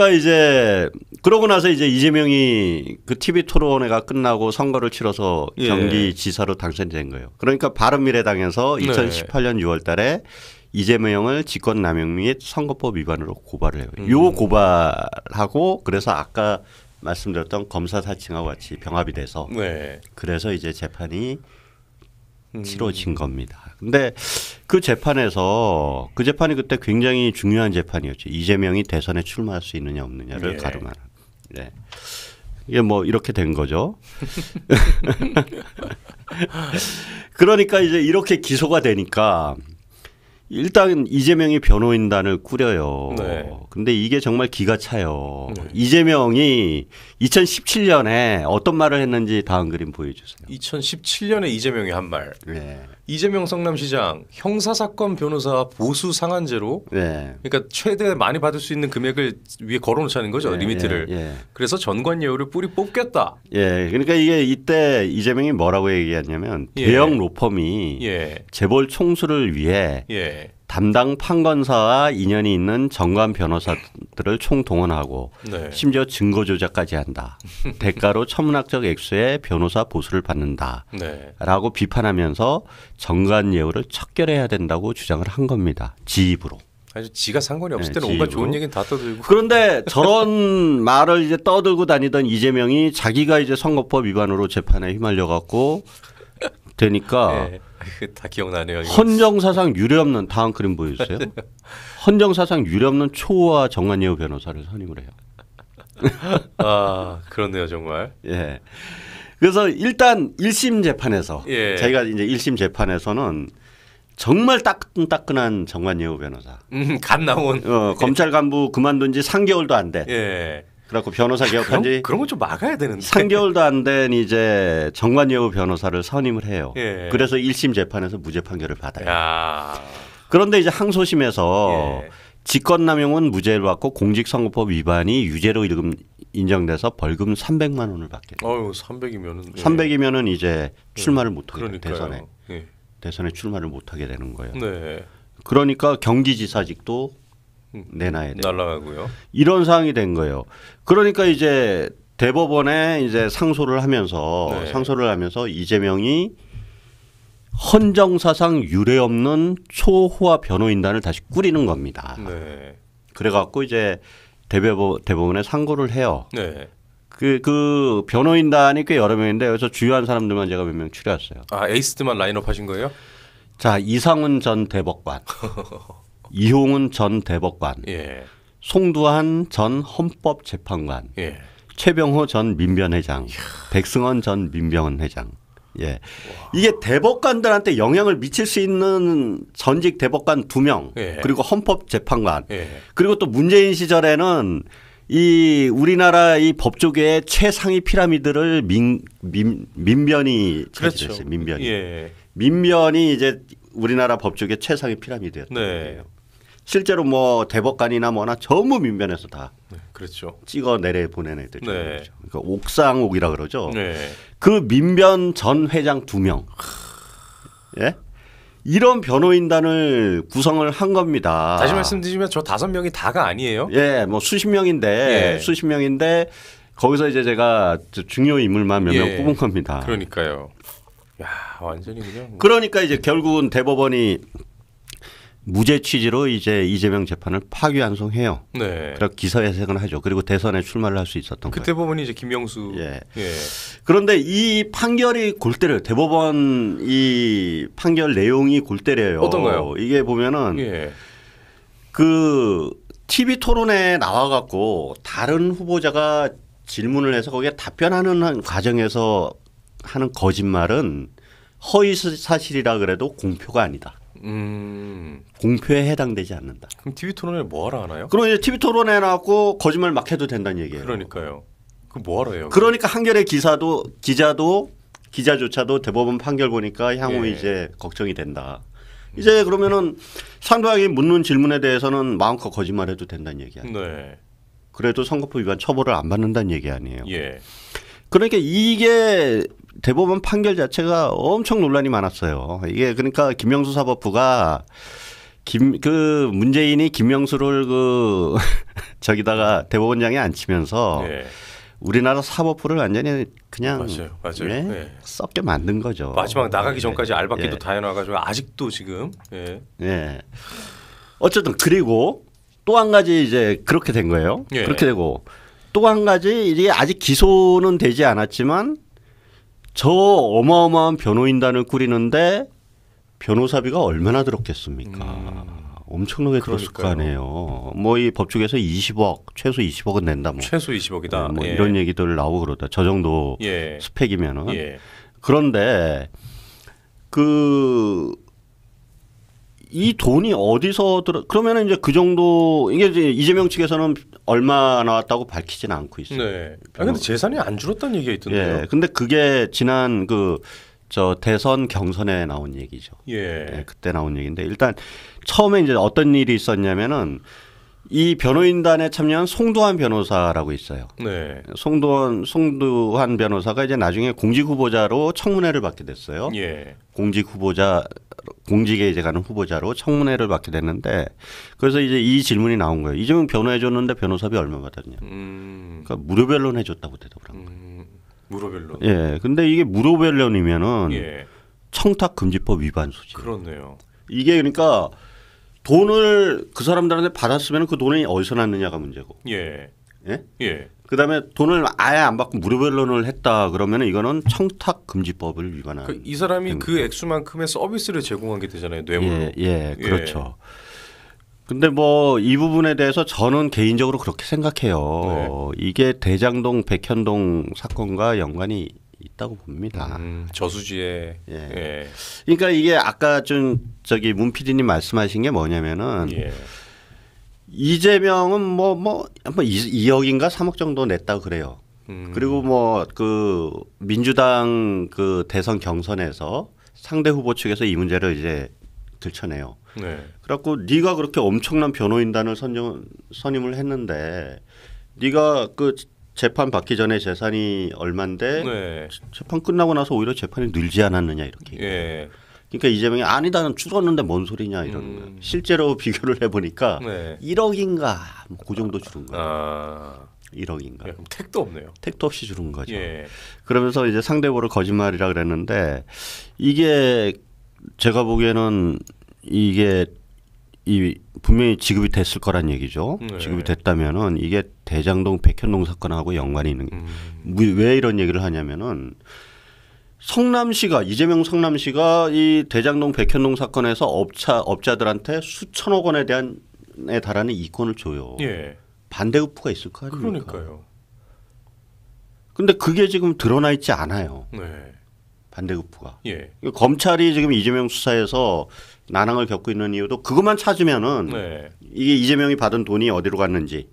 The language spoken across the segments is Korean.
그러니까 이제 그러고 나서 이제 이재명이 그 TV 토론회가 끝나고 선거를 치러서 예. 경기지사로 당선된 거예요. 그러니까 바른미래당에서 네. 2018년 6월달에 이재명을 직권남용 및 선거법 위반으로 고발을 해요. 음. 요 고발하고 그래서 아까 말씀드렸던 검사 사칭하고 같이 병합이 돼서 네. 그래서 이제 재판이 음. 치러진 겁니다. 근데 그 재판에서 그 재판이 그때 굉장히 중요한 재판이었죠. 이재명이 대선에 출마할 수 있느냐 없느냐를 예. 가름하는. 네. 이게 뭐 이렇게 된 거죠. 그러니까 이제 이렇게 기소가 되니까 일단 이재명이 변호인단을 꾸려요. 네. 근데 이게 정말 기가 차요. 네. 이재명이 2017년에 어떤 말을 했는지 다음 그림 보여주세요. 2017년에 이재명이 한 말. 네. 이재명 성남시장 형사사건 변호사 보수 상한제로 네. 그러니까 최대 많이 받을 수 있는 금액을 위에 걸어놓자는 거죠 예, 리미트를 예, 예. 그래서 전관 예우를 뿌리 뽑겠다 예 그러니까 이게 이때 이재명이 뭐라고 얘기했냐면 예. 대형 로펌이 예. 재벌 총수를 위해 예. 담당 판검사와 인연이 있는 정관 변호사들을 총동원하고 네. 심지어 증거 조작까지 한다. 대가로 천문학적 액수의 변호사 보수를 받는다. 네. 라고 비판하면서 정관 예우를 척결해야 된다고 주장을 한 겁니다. 지입으로. 아니 지가 상관이 없을 네, 때는 네, 온 좋은 얘기는 다 떠들고 그런데 저런 말을 이제 떠들고 다니던 이재명이 자기가 이제 선거법 위반으로 재판에 휘말려 갖고 되니까 네. 다 기억나네요. 헌정사상 유례없는 다음 그림 보여주세요. 헌정사상 유례없는 초와 정한예우 변호사를 선임을 해요. 아 그렇네요 정말. 예. 그래서 일단 1심 재판에서 예. 저희가 이제 1심 재판에서는 정말 따끈따끈한 정한예우 변호사. 음, 갓 나온. 어, 검찰 간부 그만둔 지 3개월도 안 돼. 예. 그렇고 변호사 개업한 지 그런, 건좀 막아야 되는데 3개월도 안 된 이제 정관여우 변호사를 선임을 해요. 예. 그래서 1심 재판에서 무죄 판결을 받아요. 야. 그런데 이제 항소심에서 예. 직권남용은 무죄를 받고 공직선거법 위반이 유죄로 인정돼서 벌금 300만 원을 받게 돼요. 어유 300이면은 예. 300이면은 이제 예. 출마를 못 하게 대선에 예. 대선에 출마를 못 하게 되는 거예요. 네. 그러니까 경기지사직도 내놔야 돼요. 날라가고요. 이런 상황이 된 거예요. 그러니까 이제 대법원에 이제 상소를 하면서 네. 상소를 하면서 이재명이 헌정사상 유례 없는 초호화 변호인단을 다시 꾸리는 겁니다. 네. 그래갖고 이제 대법 대법원에 상고를 해요. 네. 그, 그 변호인단이 꽤 여러 명인데 여기서 주요한 사람들만 제가 몇 명 추려왔어요. 아 에이스트만 라인업 하신 거예요? 자 이상훈 전 대법관, 이용훈 전 대법관, 예. 송두환전 헌법재판관, 예. 최병호 전 민변회장, 이야. 백승원 전 민변회장. 예. 이게 대법관들한테 영향을 미칠 수 있는 전직 대법관 두명 예. 그리고 헌법재판관 예. 그리고 또 문재인 시절에는 이 우리나라 이 법조계의 최상위 피라미드를 민, 민, 민변이 그렇죠. 했어요 민변이. 예. 민변이 이제 우리나라 법조계 최상위 피라미드였던 네. 거예요. 실제로 뭐 대법관이나 뭐나 전부 민변에서 다 네, 그렇죠. 찍어 내려 보낸 애들 네. 그러니까 옥상옥이라 그러죠. 네. 그 민변 전 회장 두 명. 예? 이런 변호인단을 구성을 한 겁니다. 다시 말씀드리면 저 다섯 명이 다가 아니에요? 예, 뭐 수십 명인데 예. 수십 명인데 거기서 이제 제가 중요 인물만 몇명 예. 뽑은 겁니다. 그러니까요. 야, 완전히 그냥 그러니까 이제 결국은 대법원이 무죄 취지로 이제 이재명 재판을 파기환송해요. 네. 그래서 기사 회생을 하죠. 그리고 대선에 출마를 할 수 있었던 그때 거예요. 보면 이제 김명수. 예. 예. 그런데 이 판결이 골때려 요 대법원 이 판결 내용이 골때려요. 어떤가요? 이게 보면은 예. 그 TV 토론에 나와 갖고 다른 후보자가 질문을 해서 거기에 답변하는 과정에서 하는 거짓말은 허위 사실이라 그래도 공표가 아니다. 음. 공표에 해당되지 않는다. 그럼 TV 토론회 뭐하러 하나요? 그럼 이제 TV 토론회 나왔고 거짓말 막 해도 된다는 얘기예요. 그러니까요. 그 뭐하러 해요? 그러니까 한결의 기사도 기자도 기자조차도 대법원 판결 보니까 향후 예. 이제 걱정이 된다. 이제 그러면은 상대방이 묻는 질문에 대해서는 마음껏 거짓말해도 된다는 얘기 아니에요. 네. 그래도 선거법 위반 처벌을 안 받는다는 얘기 아니에요. 예. 그러니까 이게 대법원 판결 자체가 엄청 논란이 많았어요. 이게 그러니까 김영수 사법부가 김 그 문재인이 김영수를 그 저기다가 대법원장에 앉히면서 네. 우리나라 사법부를 완전히 그냥 맞아요, 맞아요. 예? 네? 네. 썩게 만든 거죠. 마지막 나가기 네. 전까지 예. 알바끼도 예. 다 해놔가지고 아직도 지금 예. 어쨌든 그리고 또 한 가지 이제 그렇게 된 거예요. 그렇게 되고 또 한 가지 이게 아직 기소는 되지 않았지만 저 어마어마한 변호인단을 꾸리는데 변호사비가 얼마나 들었겠습니까? 음. 엄청나게 들었을 거 아니에요. 뭐 이 법조계에서 20억 최소 20억은 낸다. 뭐. 최소 20억이다. 네, 뭐 예. 이런 얘기들 나오고 그러다. 저 정도 예. 스펙이면은. 예. 그런데 그 이 돈이 어디서 들어 그러면 이제 그 정도 이게 이제 이재명 측에서는 얼마 나왔다고 밝히진 않고 있어요. 네. 아 근데 재산이 안 줄었다는 얘기가 있던데요. 예. 근데 그게 지난 그 저 대선 경선에 나온 얘기죠. 예. 예. 그때 나온 얘기인데 일단 처음에 이제 어떤 일이 있었냐면은 이 변호인단에 참여한 송도환 변호사라고 있어요. 네. 송도환 송도환 변호사가 이제 나중에 공직 후보자로 청문회를 받게 됐어요. 예. 공직 후보자 공직에 이제 가는 후보자로 청문회를 받게 됐는데 그래서 이제 이 질문이 나온 거예요. 이재명 변호해 줬는데 변호사비 얼마 받았냐? 음. 그러니까 무료변론 해줬다고 대답을 한 거예요. 음. 무료변론. 예. 근데 이게 무료변론이면은 예. 청탁 금지법 위반 소지. 그렇네요. 이게 그러니까. 돈을 그 사람들한테 받았으면 그 돈이 어디서 났느냐가 문제고. 예. 예? 예. 그다음에 돈을 아예 안 받고 무료변론을 했다 그러면 이거는 청탁 금지법을 위반한. 그, 이 사람이 그 액수만큼의 서비스를 제공한 게 되잖아요. 뇌물. 예, 예, 예, 그렇죠. 근데 뭐 이 부분에 대해서 저는 개인적으로 그렇게 생각해요. 네. 이게 대장동 백현동 사건과 연관이 있다고 봅니다. 음, 저수지에. 예. 예. 그러니까 이게 아까 좀 저기 문피디님 말씀하신 게 뭐냐면은 예. 이재명은 뭐뭐 2억인가 뭐, 뭐 3억 정도 냈다 고 그래요. 음. 그리고 뭐 그 민주당 그 대선 경선에서 상대 후보 측에서 이 문제를 이제 들춰내요. 네. 그래갖고 네가 그렇게 엄청난 변호인단을 선정 선임을 했는데 네가 그 재판 받기 전에 재산이 얼만데 네. 재판 끝나고 나서 오히려 재판이 늘지 않았느냐 이렇게. 예. 그러니까 이재명이 아니다 는 줄었는데 뭔 소리냐 이런 음. 거예 실제로 비교를 해보니까 네. 1억인가 뭐그 정도 줄은 거예요. 아. 1억인가. 예, 택도 없네요. 택도 없이 줄은 거죠. 예. 그러면서 이제 상대보로 거짓말이라 그랬는데 이게 제가 보기에는 이게 이 분명히 지급이 됐을 거란 얘기죠. 네. 지급이 됐다면은 이게 대장동 백현동 사건하고 연관이 있는 게. 음. 왜 이런 얘기를 하냐면은 성남시가 이재명 성남시가 이 대장동 백현동 사건에서 업차 업자들한테 수천억 원에 대한 에 달하는 이권을 줘요. 예. 반대 우부가 있을 거 아닙니까? 그러니까요. 근데 그게 지금 드러나 있지 않아요. 네. 반대 우부가 예. 그러니까 검찰이 지금 이재명 수사에서 난항을 겪고 있는 이유도 그것만 찾으면은 네. 이게 이재명이 받은 돈이 어디로 갔는지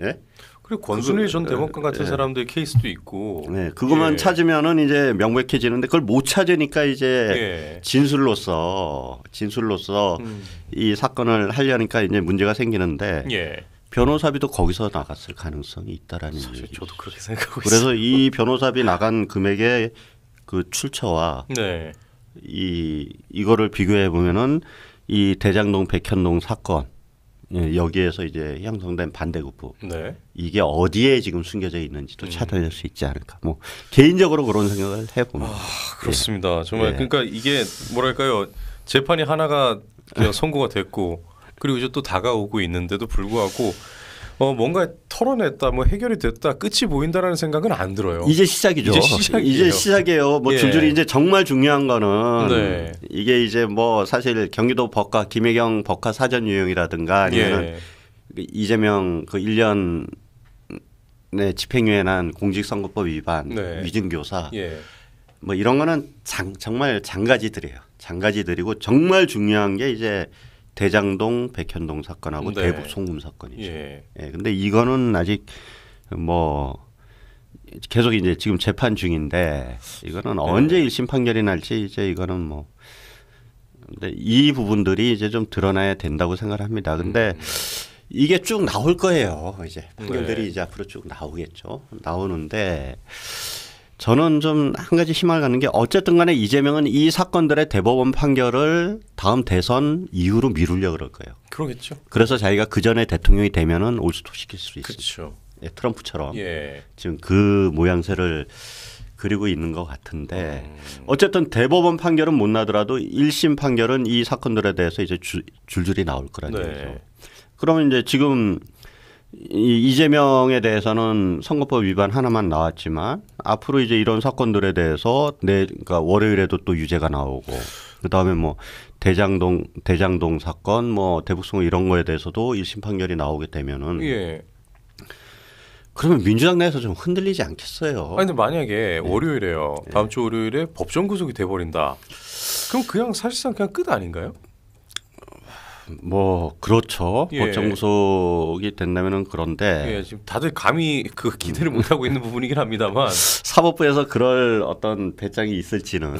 예? 그리고 권순일 전 예, 대법관 같은 예. 사람들 케이스도 있고. 네, 그것만 예. 찾으면은 이제 명백해지는데 그걸 못 찾으니까 이제 예. 진술로서 진술로서 음. 이 사건을 하려니까 이제 문제가 생기는데 예. 변호사비도 거기서 나갔을 가능성이 있다라는 사실 얘기죠. 저도 그렇게 생각하고 그래서 있어요. 이 변호사비 나간 금액의 그 출처와 네. 이 이거를 비교해 보면은 이 대장동 백현동 사건 예, 여기에서 이제 형성된 반대급부 네. 이게 어디에 지금 숨겨져 있는지도 음. 찾아낼 수 있지 않을까. 뭐 개인적으로 그런 생각을 해보면 아, 그렇습니다. 예. 정말 예. 그러니까 이게 뭐랄까요 재판이 하나가 그냥 선고가 됐고 그리고 이제 또 다가오고 있는데도 불구하고 어, 뭔가 털어냈다, 뭐 해결이 됐다, 끝이 보인다라는 생각은 안 들어요. 이제 시작이죠. 이제, 시작이에요. 이제 시작이에요. 뭐 예. 줄줄이 이제 정말 중요한 거는 네. 이게 이제 뭐 사실 경기도 법과 김혜경 법과 사전 유형이라든가 아니면 예. 그 이재명 그 1년 네, 집행유예난 공직선거법 위반, 네. 위증교사 예. 뭐 이런 거는 장, 정말 장가지들이에요. 장가지들이고 정말 중요한 게 이제 대장동 백현동 사건하고 네. 대북 송금 사건이죠. 예. 예. 근데 이거는 아직 뭐 계속 이제 지금 재판 중인데 이거는 네. 언제 일심 판결이 날지 이제 이거는 뭐 근데 이 부분들이 이제 좀 드러나야 된다고 생각을 합니다. 근데 음. 이게 쭉 나올 거예요. 이제 판결들이 네. 이제 앞으로 쭉 나오겠죠. 나오는데 음. 저는 좀 한 가지 희망을 갖는 게 어쨌든 간에 이재명은 이 사건들의 대법원 판결을 다음 대선 이후로 미루려 그럴 거예요. 그러겠죠. 그래서 자기가 그 전에 대통령이 되면은 올수톱 시킬 수 있어요. 그렇죠. 예, 트럼프처럼 예. 지금 그 모양새를 그리고 있는 것 같은데 음. 어쨌든 대법원 판결은 못 나더라도 1심 판결은 이 사건들에 대해서 이제 주, 줄줄이 나올 거라는 네. 거죠. 그러면 이제 지금 이재명에 대해서는 선거법 위반 하나만 나왔지만 앞으로 이제 이런 사건들에 대해서 내 그러니까 월요일에도 또 유죄가 나오고 그다음에 뭐 대장동 대장동 사건 뭐 대북송 이런 거에 대해서도 일심 판결이 나오게 되면은 예. 그러면 민주당 내에서 좀 흔들리지 않겠어요. 아니 근데 만약에 네. 월요일에요. 다음 주 네. 월요일에 법정 구속이 돼 버린다. 그럼 그냥 사실상 그냥 끝 아닌가요? 뭐 그렇죠. 예. 법정구속이 된다면은 그런데 예, 지금 다들 감히 그 기대를 못 하고 있는 부분이긴 합니다만 사법부에서 그럴 어떤 배짱이 있을지는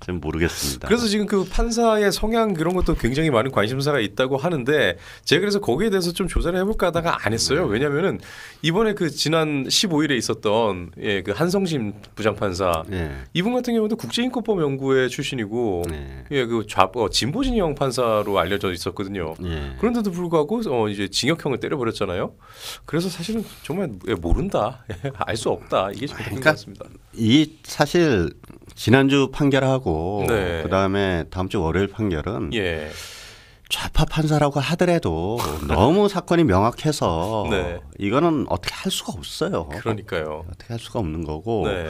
지금 모르겠습니다. 그래서 지금 그 판사의 성향 그런 것도 굉장히 많은 관심사가 있다고 하는데 제가 그래서 거기에 대해서 좀 조사를 해볼까 하다가 안 했어요. 네. 왜냐면은 이번에 그 지난 15일에 있었던 예, 그 한성심 부장판사 예. 이분 같은 경우도 국제인권법 연구회 출신이고 네. 예, 그 좌, 어, 진보진영 판사로 알려져 있. 있었거든요. 예. 그런데도 불구하고 어 이제 징역형을 때려버렸잖아요. 그래서 사실은 정말 예, 모른다, 알 수 없다 이게 좀 그러니까 같습니다. 이 사실 지난주 판결하고 네. 그 다음에 다음 주 월요일 판결은 예. 좌파 판사라고 하더라도 너무 사건이 명확해서 네. 이거는 어떻게 할 수가 없어요. 그러니까요. 어떻게 할 수가 없는 거고. 네.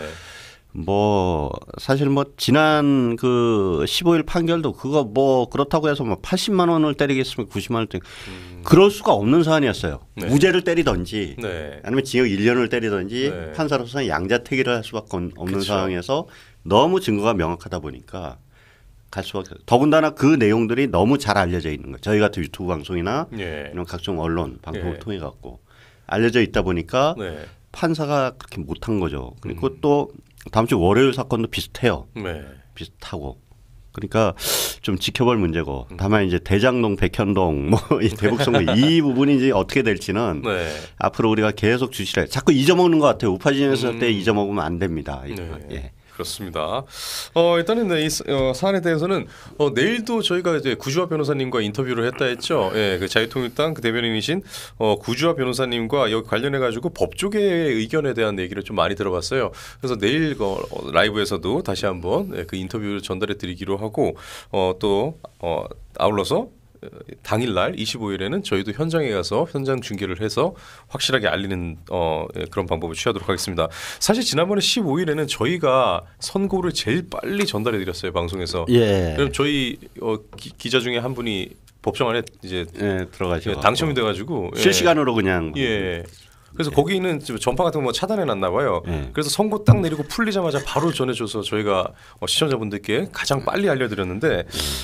뭐 사실 뭐 지난 그 15일 판결도 그거 뭐 그렇다고 해서 뭐 80만 원을 때리겠으면 90만 원을 때리 음. 그럴 수가 없는 사안이었어요. 네. 무죄를 때리든지 네. 아니면 징역 1년을 때리든지 네. 판사로서는 양자택일을 할 수밖에 없는 그쵸. 상황에서 너무 증거가 명확하다 보니까 갈 수밖에 더군다나 그 내용들이 너무 잘 알려져 있는 거예요. 저희 같은 유튜브 방송이나 예. 이런 각종 언론 방송을 예. 통해 갖고 알려져 있다 보니까 네. 판사가 그렇게 못한 거죠. 그리고 음. 또 다음 주 월요일 사건도 비슷해요. 네. 비슷하고. 그러니까 좀 지켜볼 문제고 음. 다만 이제 대장동 백현동 뭐이 대북선거 이 부분이 이제 어떻게 될지는 네. 앞으로 우리가 계속 주시를 자꾸 잊어먹는 것 같아요 우파진영에서 음. 때 잊어먹으면 안 됩니다 네. 예. 그렇습니다. 어, 일단은 네, 이 어, 사안에 대해서는 어, 내일도 저희가 이제 구주화 변호사님과 인터뷰를 했다 했죠. 예, 그 자유통일당 그 대변인이신 어, 구주화 변호사님과 여기 관련해 가지고 법조의 의견에 대한 얘기를 좀 많이 들어봤어요. 그래서 내일 어, 라이브에서도 다시 한번 예, 그 인터뷰를 전달해 드리기로 하고 어, 또 어, 아울러서 당일날 25일에는 저희도 현장에 가서 현장 중계를 해서 확실하게 알리는 어, 예, 그런 방법을 취하도록 하겠습니다. 사실 지난번에 15일에는 저희가 선고를 제일 빨리 전달해 드렸어요 방송에서. 예. 그럼 저희 어, 기, 기자 중에 한 분이 법정안에 이제 예, 들어가죠. 예, 당첨이 돼가지고 예. 실시간으로 그냥 예. 그래서 네. 거기는 전파 같은 거 뭐 차단해 놨나 봐요. 네. 그래서 선고 딱 내리고 풀리자마자 바로 전해줘서 저희가 어, 시청자분들께 가장 예. 빨리 알려드렸는데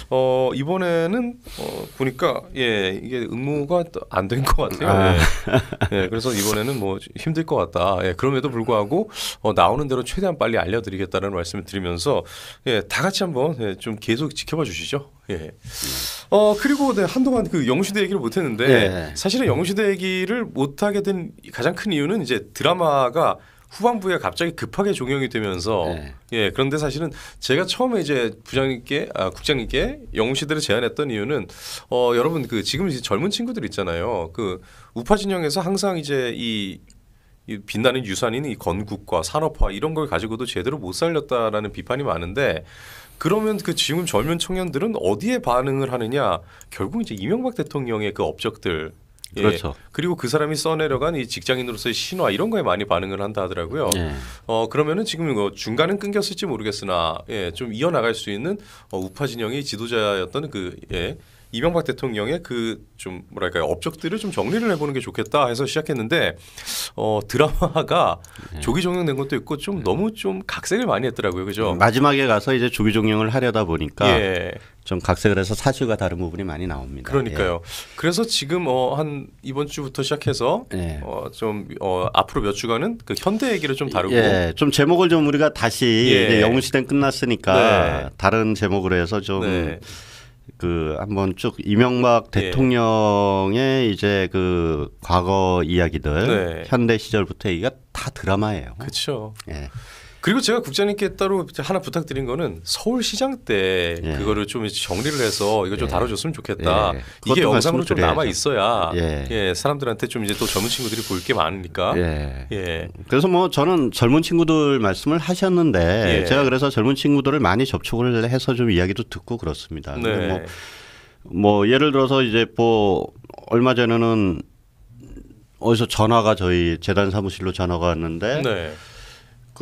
어, 이번에는 어, 보니까 예 이게 응모가 안 된 것 같아요. 아. 예. 예. 그래서 이번에는 뭐 힘들 것 같다. 예, 그럼에도 불구하고 어, 나오는 대로 최대한 빨리 알려드리겠다는 말씀을 드리면서 예, 다 같이 한번 예, 좀 계속 지켜봐 주시죠. 예. 어 그리고 네, 한동안 그 영웅시대 얘기를 못했는데 예. 사실은 영웅시대 얘기를 못하게 된 가장 큰 이유는 이제 드라마가 후반부에 갑자기 급하게 종영이 되면서 네. 예 그런데 사실은 제가 처음에 이제 부장님께 아, 국장님께 영웅시대를 제안했던 이유는 어 여러분 그 지금 이제 젊은 친구들 있잖아요 그 우파 진영에서 항상 이제 이, 이 빛나는 유산인 이 건국과 산업화 이런 걸 가지고도 제대로 못 살렸다라는 비판이 많은데 그러면 그 지금 젊은 청년들은 어디에 반응을 하느냐? 결국 이제 이명박 대통령의 그 업적들 예. 그렇죠. 그리고 그 사람이 써내려간 이 직장인으로서의 신화 이런 거에 많이 반응을 한다 하더라고요. 예. 어 그러면은 지금 이거 중간은 끊겼을지 모르겠으나 예, 좀 이어나갈 수 있는 어, 우파 진영의 지도자였던 그 예, 이명박 대통령의 그 좀 뭐랄까요 업적들을 좀 정리를 해보는 게 좋겠다 해서 시작했는데 어, 드라마가 네. 조기 종영된 것도 있고 좀 네. 너무 좀 각색을 많이 했더라고요, 그죠? 네, 마지막에 가서 이제 조기 종영을 하려다 보니까 예. 좀 각색을 해서 사실과 다른 부분이 많이 나옵니다. 그러니까요. 예. 그래서 지금 어, 한 이번 주부터 시작해서 예. 어, 좀 어, 앞으로 몇 주간은 그 현대 얘기를 좀 다루고 예. 좀 제목을 좀 우리가 다시 예. 영웅 시대 끝났으니까 네. 다른 제목으로 해서 좀. 네. 그 한 번 쭉 이명박 예. 대통령의 이제 그 과거 이야기들 네. 현대 시절부터 얘기가 다 드라마예요. 그렇죠. 예. 그리고 제가 국장님께 따로 하나 부탁드린 거는 서울시장 때 예. 그거를 좀 정리를 해서 이거 좀 예. 다뤄줬으면 좋겠다. 예. 이게 영상으로 좀 남아 있어야 예. 예. 사람들한테 좀 이제 또 젊은 친구들이 볼 게 많으니까. 예. 그래서 뭐 저는 젊은 친구들 말씀을 하셨는데 제가 그래서 젊은 친구들을 많이 접촉을 해서 좀 이야기도 듣고 그렇습니다. 네. 뭐, 뭐 예를 들어서 이제 뭐 얼마 전에는 어디서 전화가 저희 재단 사무실로 전화가 왔는데 네.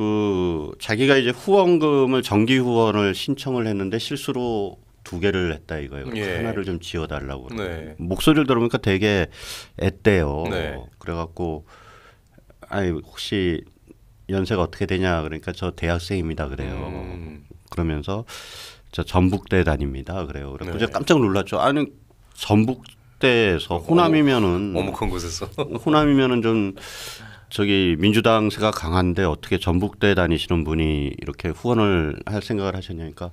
그 자기가 이제 후원금을 정기 후원을 신청을 했는데 실수로 두 개를 했다 이거예요. 예. 하나를 좀지어달라고 네. 목소리를 들어보니까 되게 앳대요 네. 그래갖고 아니 혹시 연세가 어떻게 되냐 그러니까 저 대학생입니다 그래요. 음. 그러면서 저 전북대 다닙니다 그래요. 그래서 네. 깜짝 놀랐죠. 아니 전북 대에서 호남이면은 어묵한 곳에서 호남이면은 좀 저기 민주당세가 강한데 어떻게 전북대 다니시는 분이 이렇게 후원을 할 생각을 하셨냐니까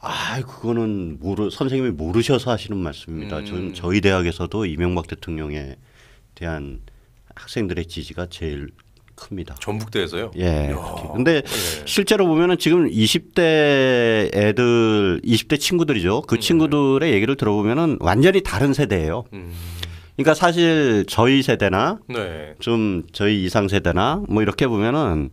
아 그거는 모르 선생님이 모르셔서 하시는 말씀입니다. 음. 저희 대학에서도 이명박 대통령에 대한 학생들의 지지가 제일 큽니다. 전북대에서요? 예. 그런데 네. 예. 실제로 보면은 지금 20대 애들, 20대 친구들이죠. 그 음. 친구들의 네. 얘기를 들어보면은 완전히 다른 세대예요. 음. 그러니까 사실 저희 세대나 네. 좀 저희 이상 세대나 뭐 이렇게 보면은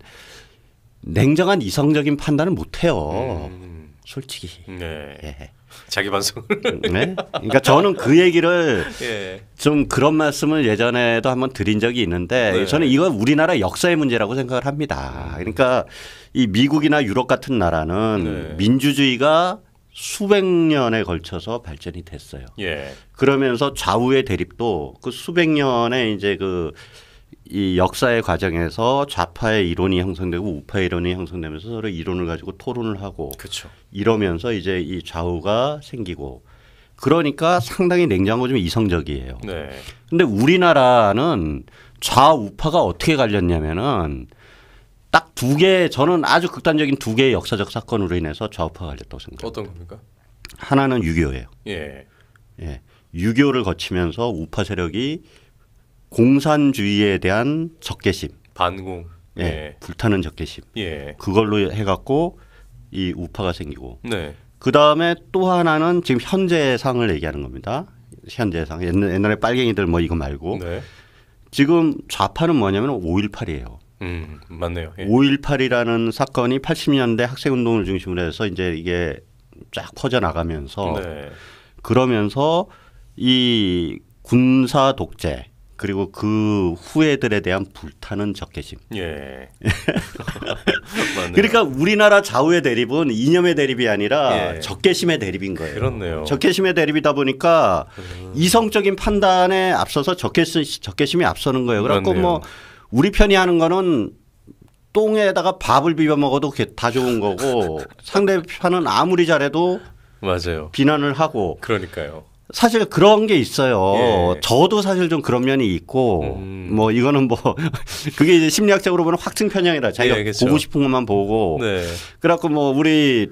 냉정한 이성적인 판단을 못 해요. 음. 솔직히. 네. 예. 자기 반성을. 네. 그러니까 저는 그 얘기를 예. 좀 그런 말씀을 예전에도 한번 드린 적이 있는데 네. 저는 이건 우리나라 역사의 문제라고 생각을 합니다. 음. 그러니까 이 미국이나 유럽 같은 나라는 네. 민주주의가 수백 년에 걸쳐서 발전이 됐어요. 예. 그러면서 좌우의 대립도 그 수백 년의 이제 그 이 역사의 과정에서 좌파의 이론이 형성되고 우파의 이론이 형성되면서 서로 이론을 가지고 토론을 하고 그쵸. 이러면서 이제 이 좌우가 생기고 그러니까 상당히 냉장고 좀 이성적이에요. 네. 근데 우리나라는 좌우파가 어떻게 갈렸냐면은 딱두 개, 저는 아주 극단적인 두 개의 역사적 사건으로 인해서 좌우파가 갈렸다고 생각합니다. 어떤 겁니까? 하나는 유교예요. 예. 예. 유교를 거치면서 우파 세력이 공산주의에 대한 적개심, 반공, 예, 예. 불타는 적개심, 예. 그걸로 해갖고 이 우파가 생기고, 네. 그 다음에 또 하나는 지금 현재 상을 얘기하는 겁니다. 현재 상, 옛날, 옛날에 빨갱이들 뭐 이거 말고, 네. 지금 좌파는 뭐냐면 5.18이에요. 음, 맞네요. 예. 5.18이라는 사건이 80년대 학생 운동을 중심으로 해서 이제 이게 쫙 퍼져 나가면서 네. 그러면서 이 군사 독재 그리고 그 후예들에 대한 불타는 적개심. 예. 그러니까 우리나라 좌우의 대립은 이념의 대립이 아니라 예. 적개심의 대립인 거예요. 그렇네요. 적개심의 대립이다 보니까 음. 이성적인 판단에 앞서서 적개심, 적개심이 앞서는 거예요. 그래갖고 뭐 우리 편이 하는 거는 똥에다가 밥을 비벼 먹어도 다 좋은 거고 상대편은 아무리 잘해도 맞아요. 비난을 하고 그러니까요. 사실 그런 게 있어요. 예. 저도 사실 좀 그런 면이 있고 음. 뭐 이거는 뭐 그게 이제 심리학적으로 보면 확증 편향이라 자기가 예, 보고 싶은 것만 보고 네. 그래갖고 뭐 우리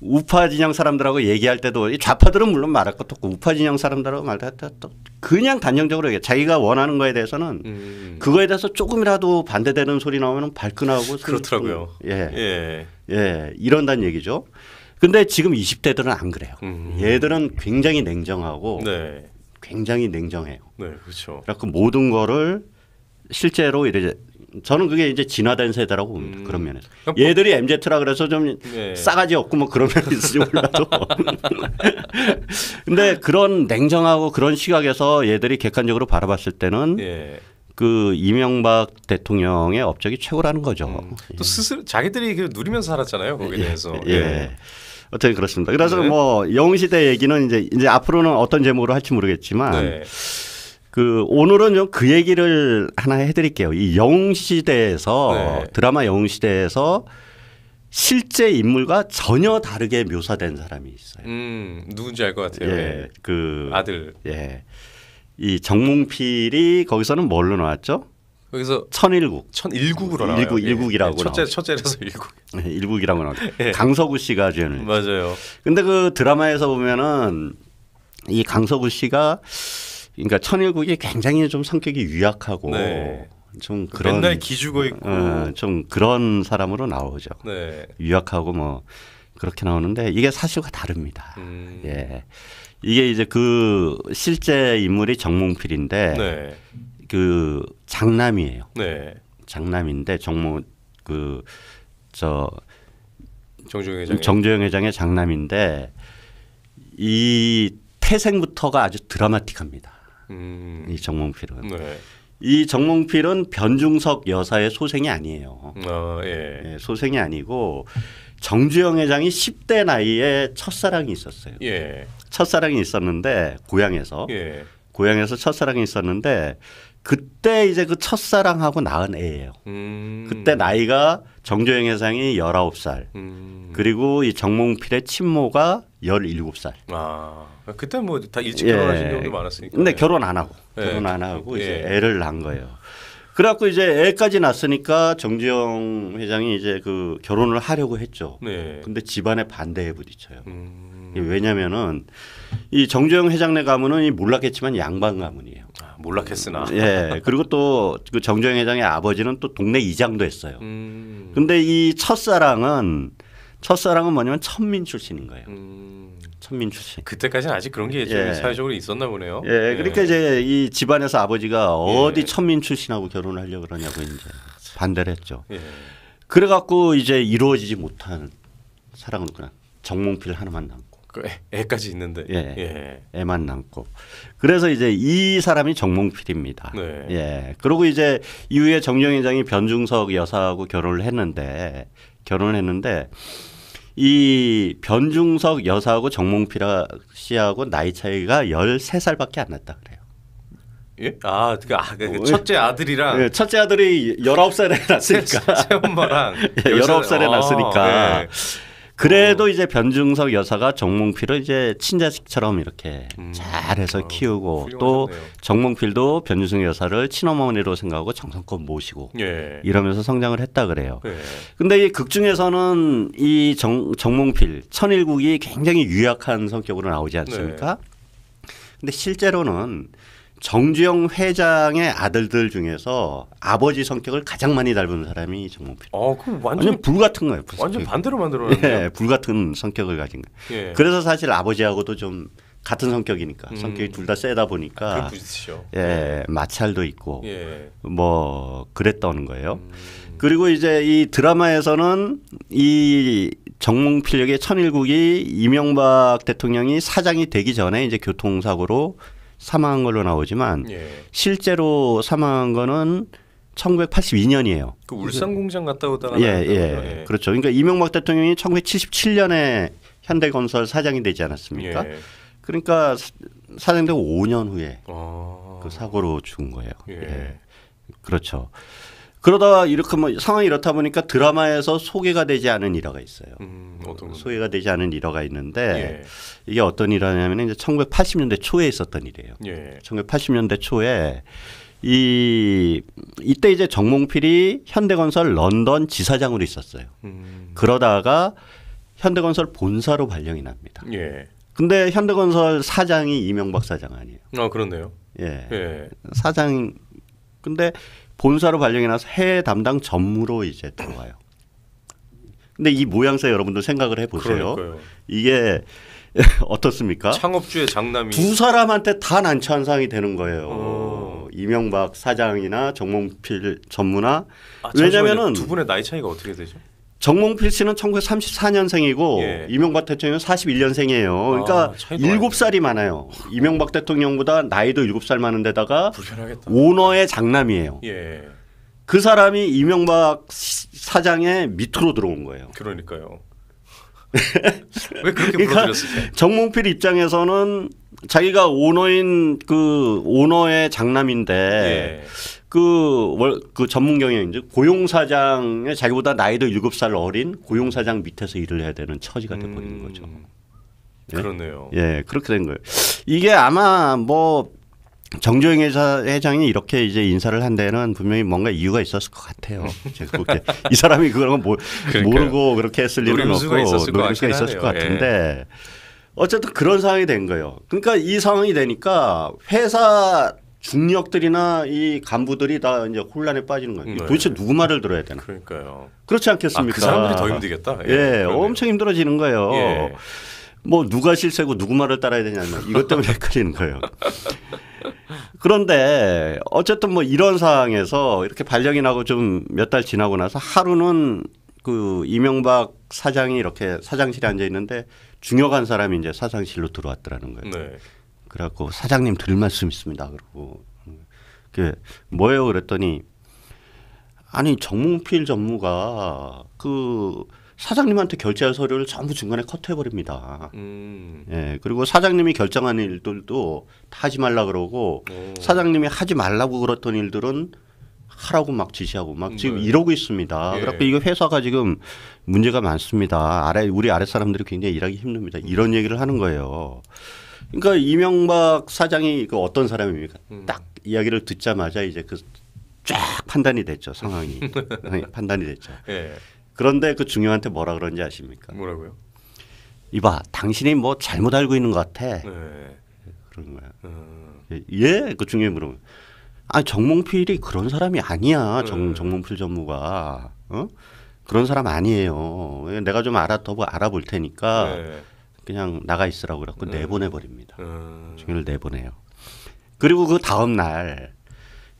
우파 진영 사람들하고 얘기할 때도 좌파들은 물론 말할 것도 없고 우파 진영 사람들하고 말할 때도 그냥 단정적으로 얘기해. 자기가 원하는 거에 대해서는 음. 그거에 대해서 조금이라도 반대되는 소리 나오면 발끈하고 그렇더라고요. 그, 예. 예. 예. 이런다는 얘기죠. 근데 지금 20대들은 안 그래요. 음. 얘들은 굉장히 냉정하고 네. 굉장히 냉정해요. 네, 그렇죠. 그래서 그 모든 거를 실제로 이제 저는 그게 이제 진화된 세대라고 봅니다. 음. 그런 면에서. 뭐 얘들이 MZ라 그래서 좀 네. 싸가지 없고 뭐 그런 면이 있을지 몰라도. 근데 그런 냉정하고 그런 시각에서 얘들이 객관적으로 바라봤을 때는 예. 그 이명박 대통령의 업적이 최고라는 거죠. 음. 또 예. 스스로 자기들이 그 누리면서 살았잖아요. 거기에 예. 대해서. 예. 예. 어떻게 그렇습니다. 그래서 네. 뭐 영웅시대 얘기는 이제 이제 앞으로는 어떤 제목으로 할지 모르겠지만 네. 그 오늘은 좀그 얘기를 하나 해드릴게요. 이 영웅 시대에서 네. 드라마 영웅 시대에서 실제 인물과 전혀 다르게 묘사된 사람이 있어요. 음, 누군지 알 것 같아요. 예, 네. 그 아들. 예, 이 정몽필이 거기서는 뭘로 나왔죠? 거기서 천일국, 천일국으로 나와요. 일국, 예. 일국이라고 예, 첫째 첫째라서 일국. 네, 일국이라고 나오죠. 예. 강서구 씨가 주연을. 맞아요. 근데 그 드라마에서 보면은 이 강서구 씨가 그러니까 천일국이 굉장히 좀 성격이 유약하고 네. 좀 그 그런 맨날 기죽어 있고 어, 좀 그런 사람으로 나오죠. 네. 유약하고 뭐 그렇게 나오는데 이게 사실과 다릅니다. 음. 예. 이게 이제 그 실제 인물이 정몽필인데 네. 그 장남이에요. 네. 장남인데 정몽 그저 정조영 회장 정조영 회장의 장남인데 이 태생부터가 아주 드라마틱합니다. 음. 이 정몽필은. 네. 이 정몽필은 변중석 여사의 소생이 아니에요. 어, 예. 예, 소생이 아니고 정주영 회장이 10대 나이에 첫사랑이 있었어요. 예. 첫사랑이 있었는데 고향에서 예. 고향에서 첫사랑이 있었는데 그때 이제 그 첫사랑하고 낳은 애예요. 음. 그때 나이가 정주영 회장이 19살. 음. 그리고 이 정몽필의 친모가 17살. 아. 아, 그때 뭐 다 일찍 예. 결혼하신 예. 경우도 많았으니까. 근데 결혼 안 하고 예. 결혼 안 하고 이제 예. 애를 낳은 거예요. 그래갖고 이제 애까지 낳았으니까 정지영 회장이 이제 그 결혼을 하려고 했죠. 네. 근데 집안에 반대에 부딪혀요. 음. 왜냐면은 이 정지영 회장네 가문은 이 몰락했지만 양반 가문이에요. 아, 몰락했으나. 예. 그리고 또 그 정지영 회장의 아버지는 또 동네 이장도 했어요. 음. 근데 이 첫사랑은 첫사랑은 뭐냐면 천민 출신인 거예요. 음. 천민 출신. 그때까지는 아직 그런 게 예. 사회적으로 있었나 보네요. 예, 그러니까 예. 그러니까 이제 이 집안에서 아버지가 어디 예. 천민 출신하고 결혼 하려고 그러냐고 이제 반대를 했죠. 예. 그래갖고 이제 이루어지지 못한 사랑은 그냥 정몽필 하나만 남고. 그 애, 까지 있는데. 예. 예, 애만 남고. 그래서 이제 이 사람이 정몽필입니다. 네. 예. 그리고 이제 이후에 정정회장이 변중석 여사하고 결혼을 했는데 결혼을 했는데. 이 변중석 여사하고 정몽필 씨하고 나이 차이가 13살밖에 안 났다 그래요. 예? 아, 그, 아, 그, 그 어, 첫째 예. 아들이랑 예, 첫째 아들이 19살에 났으니까. 새엄마랑 19살에 예, 아, 났으니까. 네. 그래도 어. 이제 변중석 여사가 정몽필을 이제 친자식처럼 이렇게 음. 잘해서 어. 키우고 훌륭하셨네요. 또 정몽필도 변중석 여사를 친어머니로 생각하고 정성껏 모시고 예. 이러면서 성장을 했다 그래요. 예. 근데 이 극 중에서는 이 정, 정몽필 천일국이 굉장히 유약한 성격으로 나오지 않습니까? 네. 근데 실제로는 정주영 회장의 아들들 중에서 아버지 성격을 가장 많이 닮은 사람이 정몽필. 아, 그럼 완전, 완전 불 같은 거예요. 불 완전 반대로 만들어놨네. 예, 네, 불 같은 성격을 가진 거. 예. 그래서 사실 아버지하고도 좀 같은 성격이니까 음. 성격이 둘 다 세다 보니까 예, 예, 마찰도 있고 예. 뭐 그랬다는 거예요. 음. 그리고 이제 이 드라마에서는 이 정몽필역의 천일국이 이명박 대통령이 사장이 되기 전에 이제 교통사고로 사망한 걸로 나오지만 예. 실제로 사망한 거는 1982년이에요. 그 울산 공장 갔다 오다가 예, 예, 예. 그렇죠. 그러니까 이명박 대통령이 1977년에 현대건설 사장이 되지 않았습니까? 예. 그러니까 사장되고 5년 후에 아. 그 사고로 죽은 거예요. 예. 예. 그렇죠. 그러다가 이렇게 뭐 상황이 이렇다 보니까 드라마에서 소개가 되지 않은 일화가 있어요. 음, 소개가 되지 않은 일화가 있는데 예. 이게 어떤 일화냐면 이제 1980년대 초에 있었던 일이에요. 예. 1980년대 초에 이 이때 이제 정몽필이 현대건설 런던 지사장으로 있었어요. 음. 그러다가 현대건설 본사로 발령이 납니다. 예. 근데 현대건설 사장이 이명박 사장 아니에요. 아 그렇네요. 예. 예. 사장 근데 본사로 발령이 나서 해외 담당 전무로 이제 들어와요. 근데 이 모양새 여러분들 생각을 해보세요. 그러니까요. 이게 어떻습니까? 창업주의 장남이 두 사람한테 다 난처한상이 되는 거예요. 어. 이명박 사장이나 정몽필 전무나 아, 왜냐면은 두 분의 나이 차이가 어떻게 되죠? 정몽필 씨는 1934년생이고 예. 이명박 대통령은 41년생이에요. 그러니까 아, 일곱 살이 많아요. 이명박 대통령보다 나이도 7살 많은 데다가 불편하겠다. 오너의 장남이에요. 예. 그 사람이 이명박 사장의 밑으로 들어온 거예요. 그러니까요. 왜 그렇게 그러니까 정몽필 입장에서는 자기가 오너인 그 오너의 장남인데 예. 그, 월, 그 전문 경영인고용사장의 자기보다 나이도 일곱 살 어린 고용사장 밑에서 일을 해야 되는 처지가 돼버리는 음. 거죠. 음, 그렇네요. 예, 그렇게 된 거예요. 이게 아마 뭐 정조영 회사 회장이 이렇게 이제 인사를 한 데는 분명히 뭔가 이유가 있었을 것 같아요. 제가 그렇게 이 사람이 그런 거 모르고 그렇게 했을 리는 없고 노림수가 있었을 것 예. 같은데 예. 어쨌든 그런 상황이 된 거예요. 그러니까 이 상황이 되니까 회사 중력들이나 이 간부들이 다 이제 혼란에 빠지는 거예요. 네. 도대체 누구 말을 들어야 되나? 그러니까요. 그렇지 않겠습니까? 아, 그 사람들이 더 힘들겠다. 예, 예 엄청 힘들어지는 거예요. 예. 뭐 누가 실세고 누구 말을 따라야 되냐면 이것 때문에 헷갈리는 거예요. 그런데 어쨌든 뭐 이런 상황에서 이렇게 발령이 나고 좀 몇 달 지나고 나서 하루는 그 이명박 사장이 이렇게 사장실에 앉아 있는데 중요한 사람이 이제 사장실로 들어왔더라는 거예요. 네. 그래갖고 사장님 들릴 말씀 있습니다. 그러고 그 뭐예요? 그랬더니 아니 정몽필 전무가 그 사장님한테 결제할 서류를 전부 중간에 컷해버립니다. 음. 예 그리고 사장님이 결정한 일들도 다 하지 말라 그러고 오. 사장님이 하지 말라고 그랬던 일들은 하라고 막 지시하고 막 음, 지금 네. 이러고 있습니다. 예. 그래갖 이거 회사가 지금 문제가 많습니다. 아래 우리 아래 사람들이 굉장히 일하기 힘듭니다. 이런 얘기를 하는 거예요. 그러니까 이명박 사장이 그 어떤 사람입니까? 음. 딱 이야기를 듣자마자 이제 그 쫙 판단이 됐죠 상황이 네, 판단이 됐죠. 예. 그런데 그 중요한테 뭐라 그런지 아십니까? 뭐라고요? 이봐 당신이 뭐 잘못 알고 있는 것 같아. 예. 그런 거야. 음. 예, 그 중요한 물음. 아 정몽필이 그런 사람이 아니야. 정 예. 정몽필 전무가 어? 그런 사람 아니에요. 내가 좀 알아더 알아볼 테니까. 예. 그냥 나가 있으라고 그래갖고 음. 내보내 버립니다. 증인을 음. 내보내요. 그리고 그 다음 날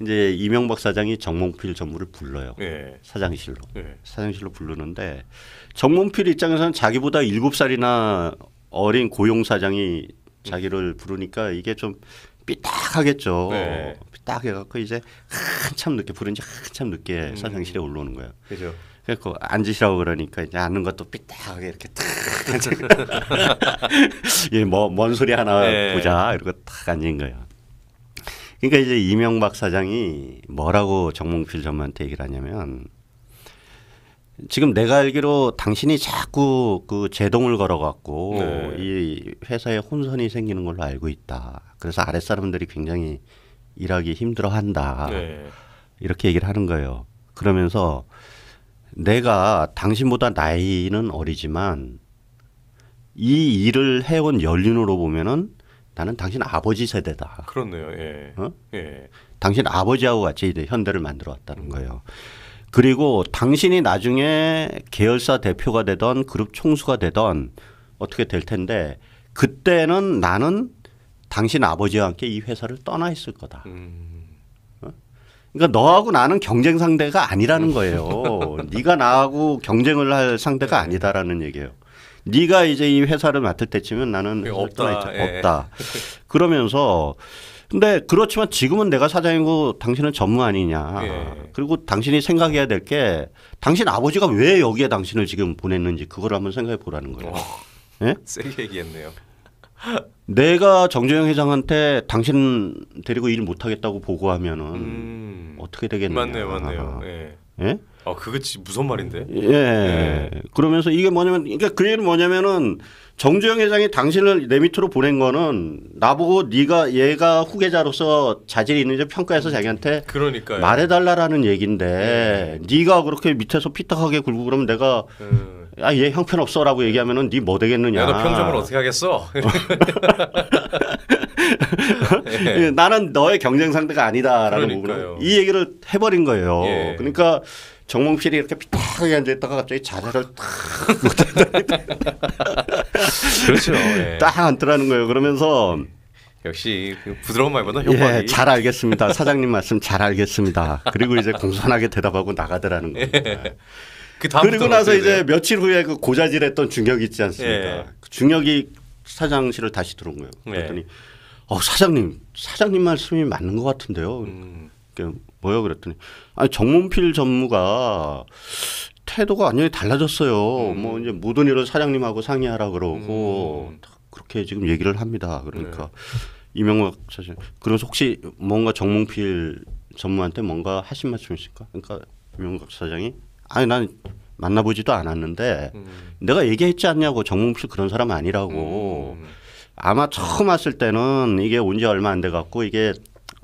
이제 이명박 사장이 정몽필 전무를 불러요. 예. 사장실로. 예. 사장실로 부르는데 정몽필 입장에서는 자기보다 일곱 살이나 어린 고용 사장이 자기를 부르니까 이게 좀 삐딱하겠죠. 예. 삐딱해갖고 이제 한참 늦게 부른지 한참 늦게 음. 사장실에 올라오는 거예요. 그죠. 그래서 앉으시라고 그러니까 이제 앉는 것도 삐딱하게 이렇게 탁 예뭐뭔 소리 하나 네. 보자 이러고 탁 앉은 거예요. 그러니까 이제 이명박 사장이 뭐라고 정몽필 전무한테 얘기를 하냐면 지금 내가 알기로 당신이 자꾸 그 제동을 걸어갖고 네. 이 회사에 혼선이 생기는 걸로 알고 있다. 그래서 아랫 사람들이 굉장히 일하기 힘들어한다. 네. 이렇게 얘기를 하는 거예요. 그러면서 내가 당신보다 나이는 어리지만 이 일을 해온 연륜으로 보면은 나는 당신 아버지 세대다. 그렇네요. 예. 어? 예. 당신 아버지하고 같이 현대를 만들어 왔다는 거예요. 그리고 당신이 나중에 계열사 대표가 되던 그룹 총수가 되던 어떻게 될 텐데 그때는 나는 당신 아버지와 함께 이 회사를 떠나 있을 거다. 음. 그러니까 너하고 나는 경쟁 상대가 아니라는 거예요. 네가 나하고 경쟁을 할 상대가 아니다라는 얘기예요. 네가 이제 이 회사를 맡을 때쯤은 나는 없다, 예. 없다. 그러면서 근데 그렇지만 지금은 내가 사장이고 당신은 전무 아니냐. 예. 그리고 당신이 생각해야 될 게 당신 아버지가 왜 여기에 당신을 지금 보냈는지 그걸 한번 생각해 보라는 거예요. 어. 예? 세게 얘기했네요. 내가 정재영 회장한테 당신 데리고 일 못하겠다고 보고하면은 음. 어떻게 되겠냐. 맞네요, 맞네요. 예. 예? 아 그거 무슨 말인데? 예. 예. 그러면서 이게 뭐냐면, 그러니까 그 얘는 뭐냐면은 정주영 회장이 당신을 내 밑으로 보낸 거는 나보고 네가 얘가 후계자로서 자질이 있는지 평가해서 자기한테 그러니까요. 말해달라라는 얘기인데 네. 가 그렇게 밑에서 피딱하게 굴고 그러면 내가 음. 아얘 형편없어라고 얘기하면은 네뭐 되겠느냐. 야, 너 평점을 어떻게 하겠어. 네. 나는 너의 경쟁 상대가 아니다라는 부분을 이 얘기를 해버린 거예요. 예. 그러니까 정몽필이 이렇게 피탁하게 앉아있다가 갑자기 자세를 탁 못한다. 그렇죠. 예. 딱 앉더라는 거예요. 그러면서 역시 그 부드러운 말보다 효과가 예, 잘 알겠습니다. 사장님 말씀 잘 알겠습니다. 그리고 이제 공손하게 대답하고 나가더라는 거예요. 예. 예. 그 그리고 나서 이제 며칠 후에 그 고자질했던 중혁이 있지 않습니까? 예. 그 중혁이 사장실을 다시 들어온 거예요. 예. 그랬더니 어, 사장님, 사장님 말씀이 맞는 것 같은데요. 음. 그 뭐요? 그랬더니 아니 정문필 전무가 태도가 완전히 달라졌어요. 음. 뭐 이제 모든 일을 사장님하고 상의하라 그러고 음. 그렇게 지금 얘기를 합니다. 그러니까 네. 이명박 사실 그래서 혹시 뭔가 정몽필 전무한테 뭔가 하신 말씀이십까 그러니까 이명박 사장이 아니 난 만나보지도 않았는데 음. 내가 얘기했지 않냐고 정몽필 그런 사람 아니라고 음. 아마 처음 왔을 때는 이게 온지 얼마 안 돼 갖고 이게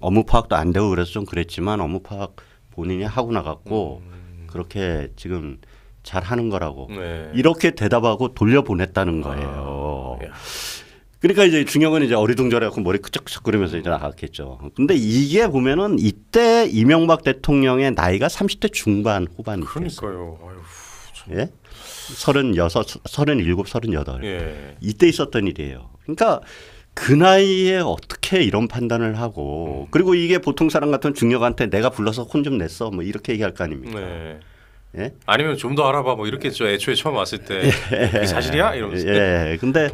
업무 파악도 안 되고 그래서 좀 그랬지만 업무 파악 본인이 하고 나갔고 음. 그렇게 지금 잘 하는 거라고 네. 이렇게 대답하고 돌려보냈다는 아, 거예요. 아, 그러니까 이제 중형은 이제 어리둥절해갖고 머리 끄적끄적그리면서 이제 나갔겠죠. 근데 이게 보면은 이때 이명박 대통령의 나이가 30대 중반 후반이 그러니까요. 아유, 참. 예? 36, 37, 38. 예. 이때 있었던 일이에요. 그러니까 그 나이에 어떻게 이런 판단을 하고 음. 그리고 이게 보통 사람 같은 중력한테 내가 불러서 혼 좀 냈어 뭐 이렇게 얘기할 거 아닙니까? 네. 예? 아니면 좀 더 알아봐 뭐 이렇겠죠. 애초에 처음 왔을 때 예. 사실이야 이러면서. 예. 근데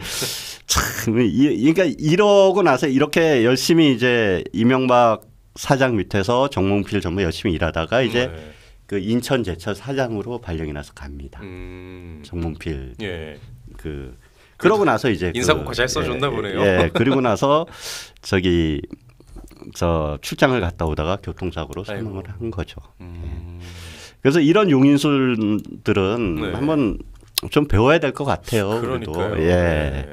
참 이, 그러니까 이러고 나서 이렇게 열심히 이제 이명박 사장 밑에서 정몽필 전무 열심히 일하다가 이제 네. 그 인천 제철 사장으로 발령이 나서 갑니다. 음. 정몽필 예. 그 그러고 나서 이제 인사고 그, 잘 써줬나 예, 보네요. 예, 그리고 나서 저기 저 출장을 갔다 오다가 교통사고로 사망을 한 거죠. 예. 음. 그래서 이런 용인술들은 네. 한번 좀 배워야 될 것 같아요. 그러니까요. 그래도 예. 네.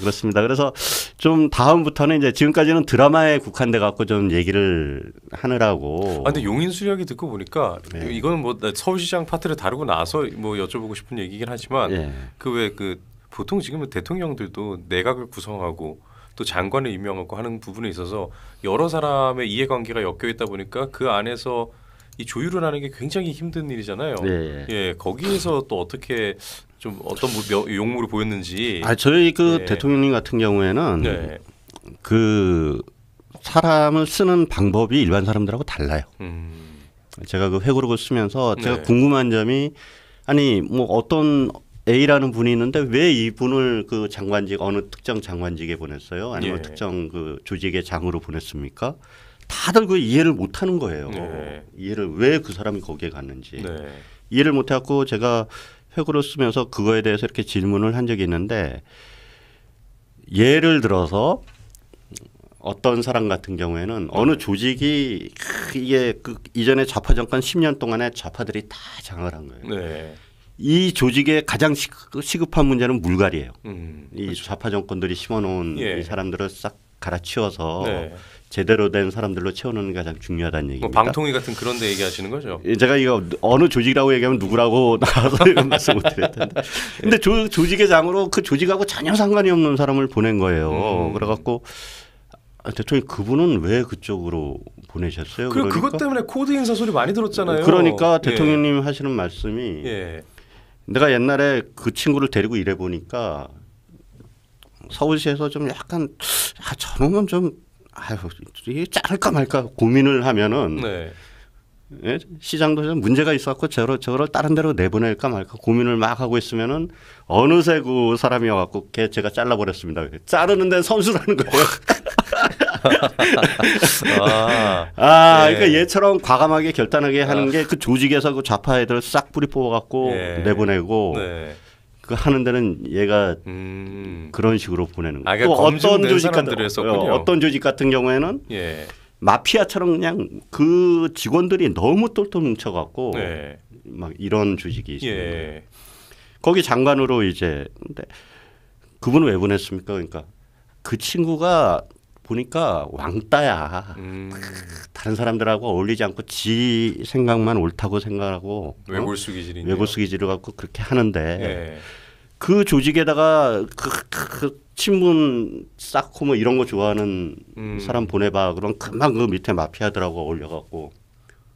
그렇습니다. 그래서 좀 다음부터는 이제 지금까지는 드라마에 국한돼 갖고 좀 얘기를 하느라고. 아 근데 용인술 수이 듣고 보니까 네. 이거는 뭐 서울시장 파트를 다루고 나서 뭐 여쭤보고 싶은 얘기긴 하지만 예. 그 왜그 보통 지금은 대통령들도 내각을 구성하고 또 장관을 임명하고 하는 부분에 있어서 여러 사람의 이해관계가 엮여 있다 보니까 그 안에서 이 조율을 하는 게 굉장히 힘든 일이잖아요. 네. 예, 거기에서 또 어떻게 좀 어떤 뭐 용무를 보였는지. 아 저희 그 네. 대통령님 같은 경우에는 네. 그 사람을 쓰는 방법이 일반 사람들하고 달라요. 음. 제가 그 회고록을 쓰면서 제가 네. 궁금한 점이 아니 뭐 어떤 A라는 분이 있는데 왜 이분을 그 장관직 어느 특정 장관직에 보냈어요? 아니면 예. 특정 그 조직의 장으로 보냈습니까? 다들 그 이해를 못 하는 거예요. 네. 이해를 왜 그 사람이 거기에 갔는지. 네. 이해를 못 해갖고 제가 회고를 쓰면서 그거에 대해서 이렇게 질문을 한 적이 있는데 예를 들어서 어떤 사람 같은 경우에는 어느 네. 조직이 이게 그 이전에 좌파 정권 10년 동안에 좌파들이 다 장악을 한 거예요. 네. 이 조직의 가장 시급한 문제는 물갈이에요. 음, 이 그렇죠. 좌파 정권들이 심어놓은 예. 이 사람들을 싹 갈아치워서 네. 제대로 된 사람들로 채우는 게 가장 중요하다는 얘기입니다. 뭐 방통위 같은 그런 데 얘기하시는 거죠? 예, 제가 이거 어느 조직이라고 얘기하면 누구라고 나와서 이런 말씀 을 드릴 텐데. 예. 근데 조, 조직의 장으로 그 조직하고 전혀 상관이 없는 사람을 보낸 거예요. 음. 그래갖고 아, 대통령 그분은 왜 그쪽으로 보내셨어요? 그러니까? 그것 때문에 코드 인사 소리 많이 들었잖아요. 그러니까 예. 대통령님 예. 하시는 말씀이 예. 내가 옛날에 그 친구를 데리고 일해 보니까 서울시에서 좀 약간 아 저놈은 좀 아유 이게 자를까 말까 고민을 하면은 네. 예? 시장도 좀 문제가 있었고 저러 저걸 다른 데로 내보낼까 말까 고민을 막 하고 있으면은 어느새 그 사람이 와갖고 걔 제가 잘라버렸습니다. 자르는 데 선수라는 거예요. 아, 아 예. 그러니까 얘처럼 과감하게 결단하게 하는 아. 게그 조직에서 그 좌파 애들 싹 뿌리 뽑아갖고 예. 내보내고 네. 그 하는 데는 얘가 음. 그런 식으로 보내는 아, 거예요. 아, 그러니까 또 어떤 조직 같은 어, 어떤 조직 같은 경우에는 예. 마피아처럼 그냥 그 직원들이 너무 똘똘 뭉쳐갖고 네. 막 이런 조직이 있습니다. 예. 거기 장관으로 이제 근데 그분 왜 보냈습니까? 그러니까 그 친구가 보니까 왕따야. 음. 다른 사람들하고 어울리지 않고 지 생각만 옳다고 생각하고 어? 외골수 기질이 외골수 기질을 갖고 그렇게 하는데 예. 그 조직에다가 그, 그, 그 친분 쌓고 뭐 이런 거 좋아하는 음. 사람 보내봐 그럼 금방 그 밑에 마피아들하고 어울려갖고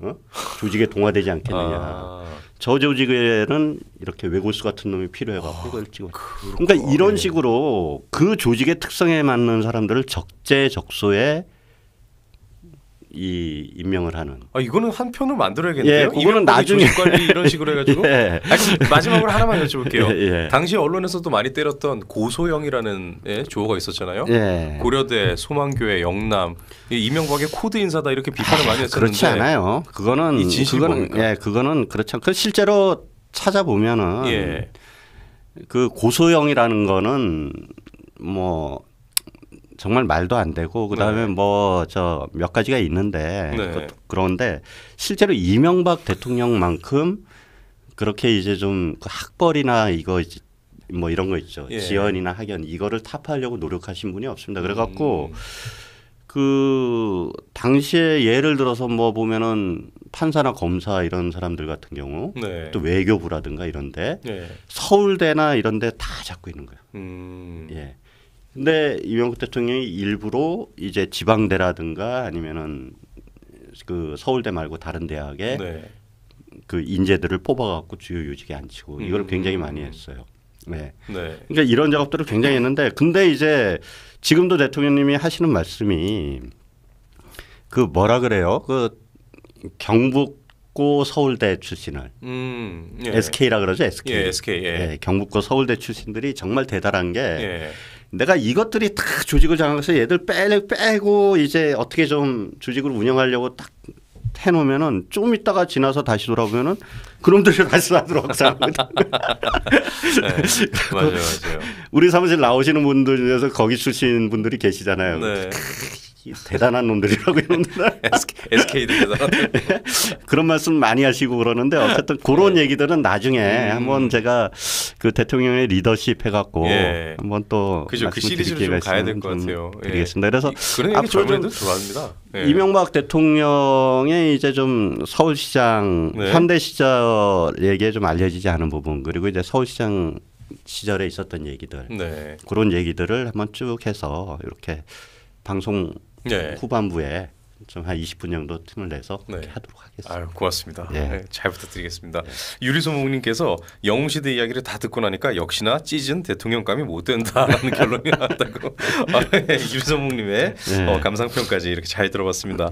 어? 조직에 동화되지 않겠느냐. 아. 저 조직에는 이렇게 외골수 같은 놈이 필요해갖고 이걸 아, 찍어. 그러니까 이런 예. 식으로 그 조직의 특성에 맞는 사람들을 적재적소에 이 임명을 하는. 아 이거는 한 편을 만들어야겠네요. 예, 이거는 나중에 관리 이런 식으로 해가지고. 예. 아, 마지막으로 하나만 여쭤볼게요. 예, 예. 당시 언론에서도 많이 때렸던 고소영이라는 예, 조어가 있었잖아요. 예. 고려대, 소망교회, 영남 이명박의 코드 인사다 이렇게 비판을 아, 많이 했었는데. 그렇지 않아요. 그거는 그거는 뭡니까? 예 그거는 그렇죠. 그 실제로 찾아보면은 예. 그 고소영이라는 거는 뭐 정말 말도 안 되고 그다음에 네. 뭐저 몇 가지가 있는데 네. 그 그런데 실제로 이명박 대통령만큼 그렇게 이제 좀그 학벌이나 이거 뭐 이런 거 있죠 예. 지연이나 학연 이거를 타파하려고 노력하신 분이 없습니다. 그래갖고 음. 그 당시에 예를 들어서 뭐 보면은 판사나 검사 이런 사람들 같은 경우 네. 또 외교부라든가 이런데 네. 서울대나 이런데 다 잡고 있는 거예요. 음. 예. 근데 이명국 대통령이 일부러 이제 지방대라든가 아니면은 그 서울대 말고 다른 대학에 네. 그 인재들을 뽑아갖고 주요 유직에 앉히고 이걸 음. 굉장히 많이 했어요. 네. 네. 그러니까 이런 작업들을 굉장히 했는데 근데 이제 지금도 대통령님이 하시는 말씀이 그 뭐라 그래요? 그 경북고 서울대 출신을 음, 예. SK라 그러죠 SK. 예, SK. 예. 예, 경북고 서울대 출신들이 정말 대단한 게 예. 내가 이것들이 다 조직을 장악해서 얘들 빼, 빼고 이제 어떻게 좀 조직을 운영하려고 딱 해놓으면은 좀 있다가 지나서 다시 돌아보면은 그놈들이 다시 하도록 하고사니 네. 맞아요, 맞아요. 우리 사무실 나오시는 분들 중에서 거기 출신 분들이 계시잖아요. 네. 대단한 놈들이라고 이놈들 SK도 대단한 그런 말씀 많이 하시고 그러는데 어쨌든 그런 네. 얘기들은 나중에 음. 한번 제가 그 대통령의 리더십 해갖고 예. 한번 또그 그 시리즈로 좀 가야 될 것 같아요. 예. 드리겠습니다. 그래서 앞으로 좀 좋아합니다. 예. 이명박 대통령의 이제 좀 서울시장 네. 현대 시절에좀 알려지지 않은 부분 그리고 이제 서울시장 시절에 있었던 얘기들 네. 그런 얘기들을 한번 쭉 해서 이렇게 방송 네. 후반부에 좀한 20분 정도 틈을 내서 네. 하도록 하겠습니다. 아유, 고맙습니다. 예. 네, 잘 부탁드리겠습니다. 예. 네. 유리소목님께서 영웅시대 이야기를 다 듣고 나니까 역시나 찢은 대통령감이 못 된다라는 결론이 나왔다고 아, 예, 네, 유리소목님의 어, 감상평까지 이렇게 잘 들어봤습니다.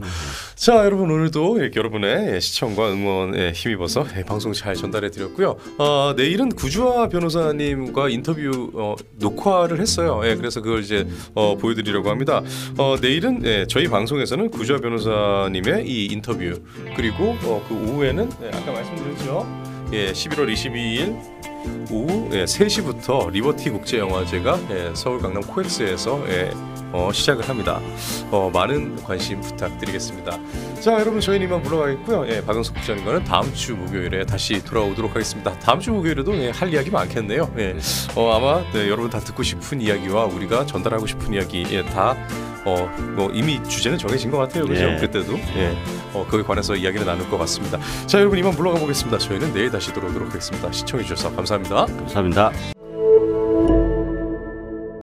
자 여러분 오늘도 여러분의 예, 시청과 응원에 힘입어서 예, 방송 잘 전달해드렸고요. 어, 내일은 구주아 변호사님과 인터뷰 어, 녹화를 했어요. 예, 그래서 그걸 이제 어, 보여드리려고 합니다. 어, 내일은 저희 방송에서는 구주아 변호사님의 이 인터뷰 그리고 어, 그 오후에는 네, 아까 말씀드렸죠. 예, 11월 22일 오후 예, 3시부터 리버티 국제영화제가 예, 서울 강남 코엑스에서 예, 어, 시작을 합니다. 어, 많은 관심 부탁드리겠습니다. 자 여러분 저희는 이만 물러가겠고요. 예, 박영석 부장님거는 다음 주 목요일에 다시 돌아오도록 하겠습니다. 다음 주 목요일에도 예, 할 이야기 많겠네요. 예, 네. 어, 아마 네, 여러분 다 듣고 싶은 이야기와 우리가 전달하고 싶은 이야기 예, 다 어, 뭐 이미 주제는 정해진 것 같아요. 그죠? 예. 그때도 예, 어, 그에 관해서 이야기를 나눌 것 같습니다. 자 여러분 이만 물러가 보겠습니다. 저희는 내일 다시 돌아오도록 하겠습니다. 시청해 주셔서 감사합니다. 감사합니다.